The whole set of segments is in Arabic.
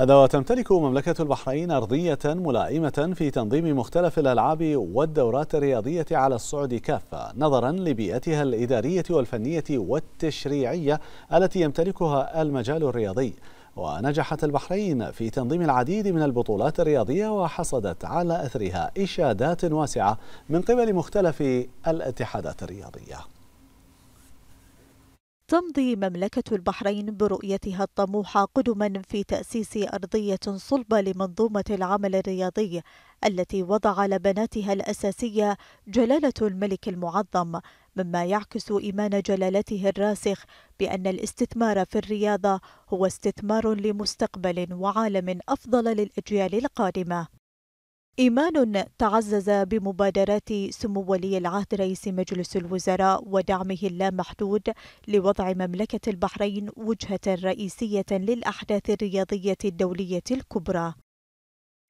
هذا وتمتلك مملكة البحرين أرضية ملائمة في تنظيم مختلف الألعاب والدورات الرياضية على الصعد كافة نظرا لبيئتها الإدارية والفنية والتشريعية التي يمتلكها المجال الرياضي ونجحت البحرين في تنظيم العديد من البطولات الرياضية وحصدت على أثرها إشادات واسعة من قبل مختلف الاتحادات الرياضية تمضي مملكة البحرين برؤيتها الطموحة قدما في تأسيس أرضية صلبة لمنظومة العمل الرياضي التي وضع لبناتها الأساسية جلالة الملك المعظم مما يعكس إيمان جلالته الراسخ بأن الاستثمار في الرياضة هو استثمار لمستقبل وعالم أفضل للأجيال القادمة إيمان تعزز بمبادرات سمو ولي العهد رئيس مجلس الوزراء ودعمه اللامحدود لوضع مملكة البحرين وجهة رئيسية للأحداث الرياضية الدولية الكبرى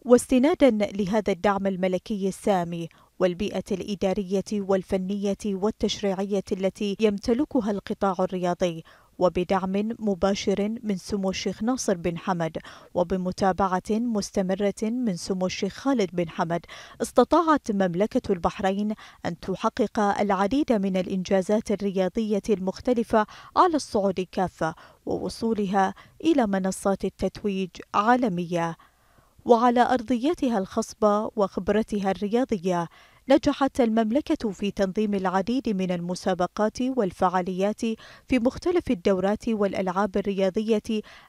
واستنادا لهذا الدعم الملكي السامي والبيئة الإدارية والفنية والتشريعية التي يمتلكها القطاع الرياضي وبدعم مباشر من سمو الشيخ ناصر بن حمد وبمتابعة مستمرة من سمو الشيخ خالد بن حمد استطاعت مملكة البحرين أن تحقق العديد من الإنجازات الرياضية المختلفة على الصعود كافة ووصولها إلى منصات التتويج عالمية وعلى أرضيتها الخصبة وخبرتها الرياضية نجحت المملكة في تنظيم العديد من المسابقات والفعاليات في مختلف الدورات والألعاب الرياضية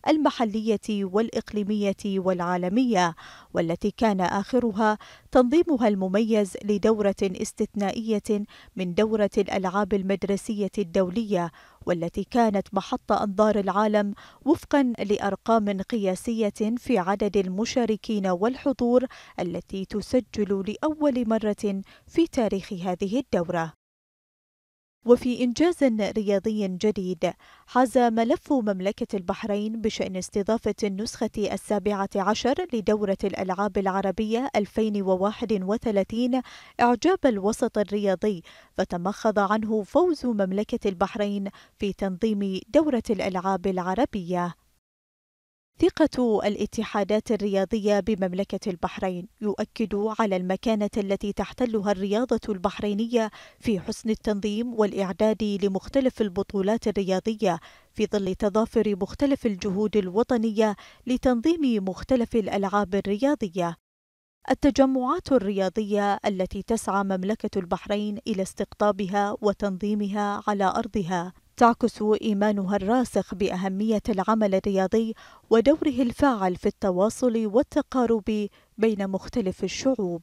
المحلية والإقليمية والعالمية والتي كان آخرها تنظيمها المميز لدورة استثنائية من دورة الألعاب المدرسية الدولية والتي كانت محط أنظار العالم وفقا لأرقام قياسية في عدد المشاركين والحضور التي تسجل لأول مرة في تاريخ هذه الدورة وفي إنجاز رياضي جديد حاز ملف مملكة البحرين بشأن استضافة النسخة السابعة عشر لدورة الألعاب العربية 2031 إعجاب الوسط الرياضي فتمخض عنه فوز مملكة البحرين في تنظيم دورة الألعاب العربية ثقة الاتحادات الرياضية بمملكة البحرين يؤكد على المكانة التي تحتلها الرياضة البحرينية في حسن التنظيم والإعداد لمختلف البطولات الرياضية في ظل تضافر مختلف الجهود الوطنية لتنظيم مختلف الألعاب الرياضية. التجمعات الرياضية التي تسعى مملكة البحرين إلى استقطابها وتنظيمها على أرضها تعكس إيمانها الراسخ بأهمية العمل الرياضي ودوره الفاعل في التواصل والتقارب بين مختلف الشعوب